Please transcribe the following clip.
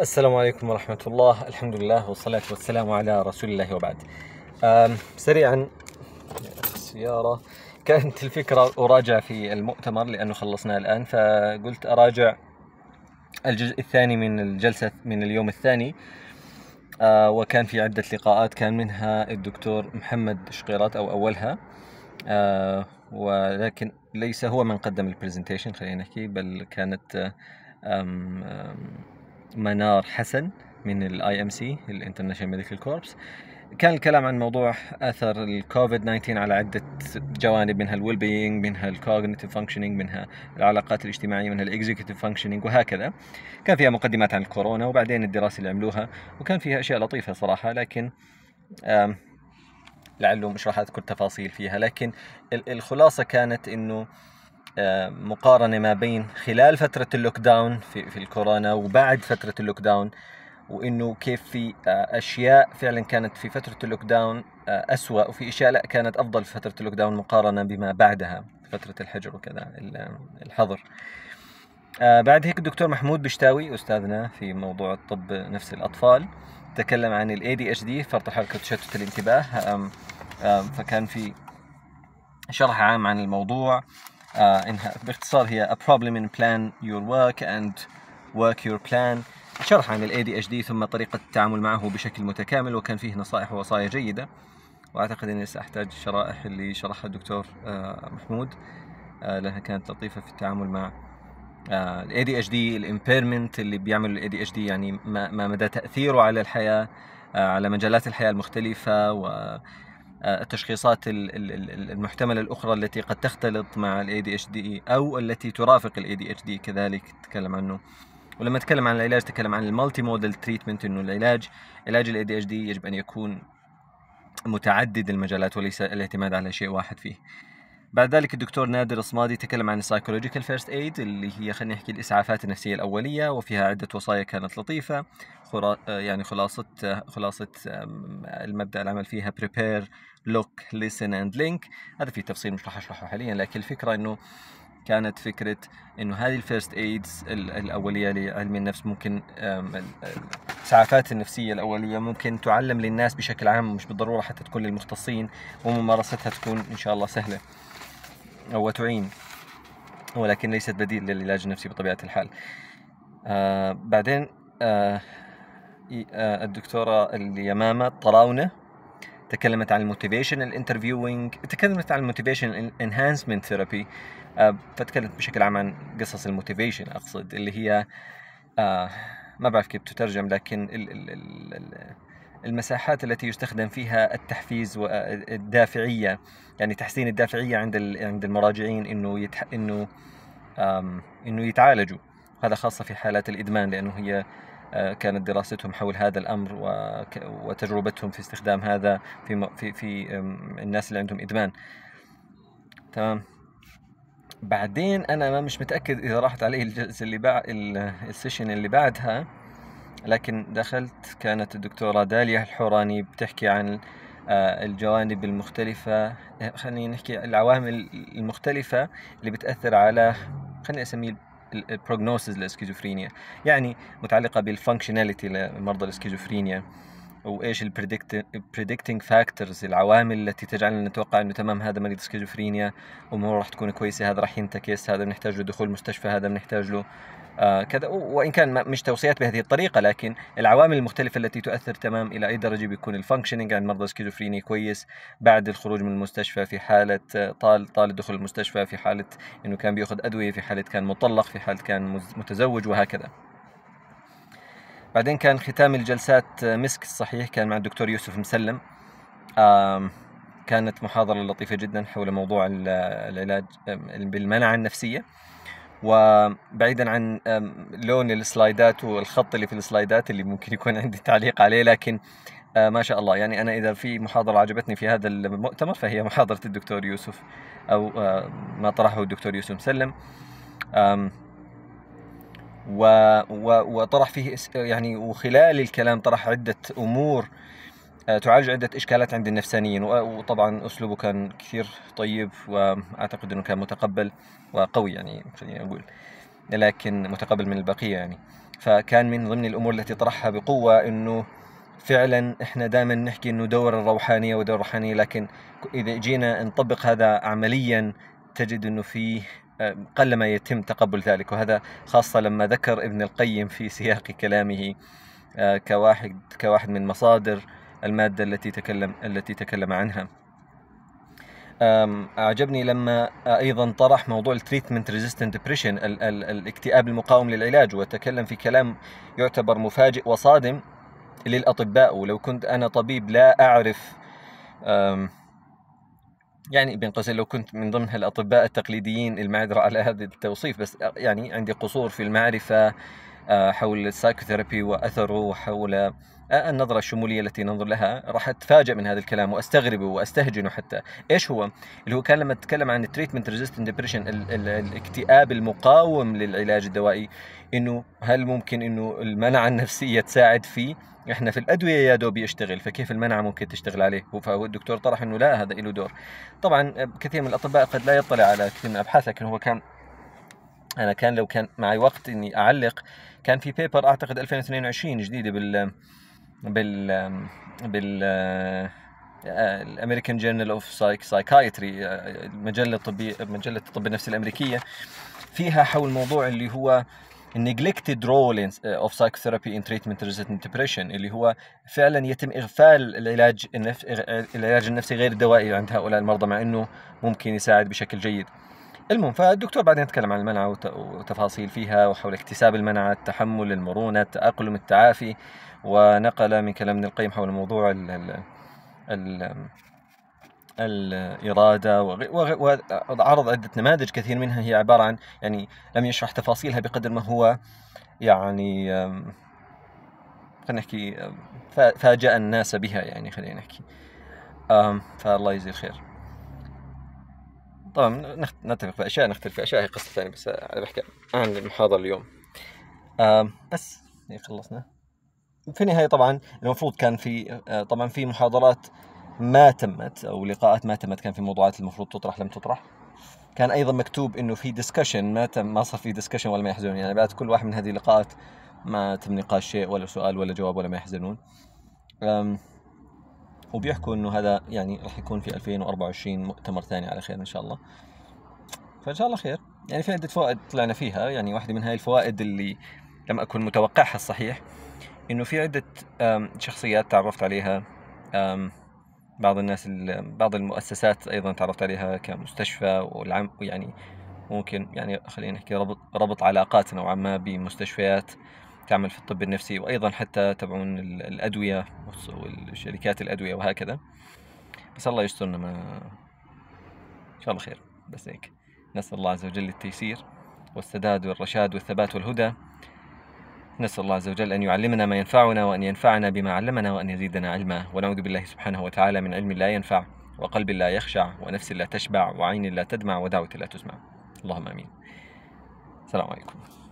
السلام عليكم ورحمة الله الحمد لله والصلاة والسلام على رسول الله وبعد سريعا السيارة كانت الفكرة أراجع في المؤتمر لأنه خلصنا الآن فقلت أراجع الجزء الثاني من الجلسة من اليوم الثاني أه، وكان في عدة لقاءات كان منها الدكتور محمد شقيرات أو أولها أه، ولكن ليس هو من قدم البرزنتيشن خلينا نحكي بل كانت أم أم منار حسن من الاي ام سي الانترناشونال ميديكال كوربس كان الكلام عن موضوع اثر الكوفيد 19 على عده جوانب منها الويل بينج منها الكوجنيتيف فانكشنينج منها العلاقات الاجتماعيه منها الاكزيكتيف فانكشنينج وهكذا كان فيها مقدمات عن الكورونا وبعدين الدراسه اللي عملوها وكان فيها اشياء لطيفه صراحه لكن لعله مش راح اذكر تفاصيل فيها لكن الخلاصه كانت انه آه، مقارنه ما بين خلال فتره اللوك داون في, في الكورونا وبعد فتره اللوك داون وانه كيف في آه، اشياء فعلا كانت في فتره اللوك داون اسوء آه، وفي اشياء لا كانت افضل في فتره اللوك داون مقارنه بما بعدها فتره الحجر وكذا الحظر بعد هيك الدكتور محمود بشتاوي استاذنا في موضوع الطب نفس الاطفال تكلم عن الاي دي اتش دي فرط الحركه وتشتت الانتباه فكان في شرح عام عن الموضوع آه، إنها باختصار هي a problem in plan your work and work your plan شرح عن ال ADHD ثم طريقة التعامل معه بشكل متكامل وكان فيه نصائح ووصايا جيدة وأعتقد أني سأحتاج الشرائح اللي شرحها الدكتور آه، محمود آه، لأنها كانت لطيفة في التعامل مع ال ADHD الامبيرمنت اللي بيعمل ال ADHD يعني ما مدى تأثيره على الحياة على مجالات الحياة المختلفة و التشخيصات المحتملة الأخرى التي قد تختلط مع الـ ADHD e أو التي ترافق الـ ADHD e كذلك تكلم عنه ولما تكلم عن العلاج تكلم عن المالتي مودل تريتمنت انه العلاج علاج ال ADHD e يجب ان يكون متعدد المجالات وليس الاعتماد على شيء واحد فيه. بعد ذلك الدكتور نادر الصمادي تكلم عن السايكولوجيكال فيرست ايد اللي هي خلينا نحكي الاسعافات النفسيه الاوليه وفيها عده وصايا كانت لطيفه خرا... آه، يعني خلاصه آه، خلاصه المبدا العمل فيها بريبير لوك ليسن اند لينك هذا في تفصيل مش راح اشرحه حاليا لكن الفكره انه كانت فكرة انه هذه الفيرست ايدز الاولية لعلم النفس ممكن الاسعافات النفسية الاولية ممكن تعلم للناس بشكل عام مش بالضرورة حتى تكون للمختصين وممارستها تكون ان شاء الله سهلة. وتعين ولكن ليست بديل للعلاج النفسي بطبيعة الحال آه بعدين آه, آه، الدكتورة اليمامة طراونة تكلمت عن الموتيفيشن الانترفيوينج تكلمت عن الموتيفيشن انهانسمنت ثيرابي فتكلمت بشكل عام عن قصص الموتيفيشن اقصد اللي هي آه ما بعرف كيف تترجم لكن ال ال ال ال المساحات التي يستخدم فيها التحفيز والدافعيه يعني تحسين الدافعيه عند عند المراجعين انه يتح... انه انه يتعالجوا هذا خاصه في حالات الادمان لانه هي آه، كانت دراستهم حول هذا الامر وتجربتهم في استخدام هذا في في في الناس اللي عندهم ادمان تمام بعدين انا ما مش متاكد اذا راحت علي الجلسه اللي بعد السيشن اللي بعدها لكن دخلت كانت الدكتورة دالية الحوراني بتحكي عن آه، الجوانب المختلفة خلينا نحكي العوامل المختلفة اللي بتأثر على خلينا أسميه البروجنوسز للسكيزوفرينيا يعني متعلقة بالفانكشناليتي لمرضى الاسكيزوفرينيا وايش البريدكتنج فاكتورز العوامل التي تجعلنا نتوقع انه تمام هذا مريض سكيزوفرينيا اموره راح تكون كويسه هذا راح ينتكس هذا بنحتاج له دخول مستشفى هذا بنحتاج له آه، كذا وان كان مش توصيات بهذه الطريقه لكن العوامل المختلفه التي تؤثر تمام الى اي درجه بيكون الفانكشننج عند مرضى السكيزوفرينيا كويس بعد الخروج من المستشفى في حاله آه، طال طال دخول المستشفى في حاله انه كان بياخذ ادويه في حاله كان مطلق في حاله كان متزوج وهكذا بعدين كان ختام الجلسات آه، مسك الصحيح كان مع الدكتور يوسف مسلم كانت محاضرة لطيفة جدا حول موضوع العلاج بالمناعة النفسية وبعيدا عن لون السلايدات والخط اللي في السلايدات اللي ممكن يكون عندي تعليق عليه لكن أه، ما شاء الله يعني أنا إذا في محاضرة عجبتني في هذا المؤتمر فهي محاضرة الدكتور يوسف أو أه، ما طرحه الدكتور يوسف مسلم وطرح فيه يعني وخلال الكلام طرح عدة أمور آه، تعالج عدة إشكالات عند النفسانيين وطبعا أسلوبه كان كثير طيب وأعتقد أنه كان متقبل وقوي يعني خليني أقول لكن متقبل من البقية يعني فكان من ضمن الأمور التي طرحها بقوة أنه فعلا احنا دائما نحكي انه دور الروحانيه ودور الروحانيه لكن اذا جينا نطبق هذا عمليا تجد انه فيه آه، ما يتم تقبل ذلك وهذا خاصه لما ذكر ابن القيم في سياق كلامه آه، كواحد كواحد من مصادر المادة التي تكلم التي تكلم عنها أعجبني لما أيضا طرح موضوع التريتمنت ريزيستنت ديبريشن الاكتئاب المقاوم للعلاج وتكلم في كلام يعتبر مفاجئ وصادم للأطباء ولو كنت أنا طبيب لا أعرف يعني بين قوسين لو كنت من ضمن الأطباء التقليديين المعذرة على هذا التوصيف بس يعني عندي قصور في المعرفة أه، حول السايكوثيرابي وأثره وحول النظرة الشمولية التي ننظر لها راح أتفاجأ من هذا الكلام وأستغربه وأستهجنه حتى إيش هو؟ اللي هو كان لما تكلم عن التريتمنت ريزيستنت ديبريشن الاكتئاب المقاوم للعلاج الدوائي انه هل ممكن انه المنعه النفسيه تساعد فيه؟ احنا في الادويه يا دوب يشتغل فكيف المنعه ممكن تشتغل عليه؟ فالدكتور طرح انه لا هذا له دور. طبعا آه، كثير من الاطباء قد لا يطلع على كثير من الابحاث لكن هو كان انا كان لو كان معي وقت اني اعلق كان في بيبر اعتقد 2022 جديده بال بال بال الامريكان جورنال اوف سايكايتري مجله الطبيه مجله الطب النفسي الامريكيه فيها حول موضوع اللي هو neglected رول اوف سايكوثيرابي ان تريتمنت ريزيستنت ديبريشن اللي هو فعلا يتم اغفال العلاج النفسي العلاج النفسي غير الدوائي عند هؤلاء المرضى مع انه ممكن يساعد بشكل جيد. المهم فالدكتور بعدين تكلم عن المنعة وتفاصيل فيها وحول اكتساب المنعة التحمل المرونة التأقلم التعافي ونقل من كلام ابن القيم حول موضوع ال ال ال الإرادة وعرض عدة نماذج كثير منها هي عبارة عن يعني لم يشرح تفاصيلها بقدر ما هو يعني خلينا نحكي فاجأ الناس بها يعني خلينا نحكي فالله يجزي الخير طبعا نتفق في اشياء نختلف في اشياء هي قصه ثانيه بس انا بحكي عن المحاضره اليوم آه بس خلصنا في النهايه طبعا المفروض كان في آه، طبعا في محاضرات ما تمت او لقاءات ما تمت كان في موضوعات المفروض تطرح لم تطرح كان ايضا مكتوب انه في ديسكشن ما تم ما صار في ديسكشن ولا ما يحزنون يعني بعد كل واحد من هذه اللقاءات ما تم نقاش شيء ولا سؤال ولا جواب ولا ما يحزنون وبيحكوا انه هذا يعني راح يكون في 2024 مؤتمر ثاني على خير ان شاء الله فان شاء الله خير يعني في عده فوائد طلعنا فيها يعني واحده من هاي الفوائد اللي لم اكن متوقعها الصحيح انه في عده شخصيات تعرفت عليها بعض الناس بعض المؤسسات ايضا تعرفت عليها كمستشفى والعم يعني ممكن يعني خلينا نحكي ربط ربط علاقات نوعا ما بمستشفيات تعمل في الطب النفسي وايضا حتى تبعون الادويه والشركات الادويه وهكذا بس الله يسترنا ما ان شاء الله خير بس هيك نسال الله عز وجل التيسير والسداد والرشاد والثبات والهدى نسأل الله عز وجل أن يعلمنا ما ينفعنا وأن ينفعنا بما علمنا وأن يزيدنا علما ونعوذ بالله سبحانه وتعالى من علم لا ينفع وقلب لا يخشع ونفس لا تشبع وعين لا تدمع ودعوة لا تسمع اللهم آمين السلام عليكم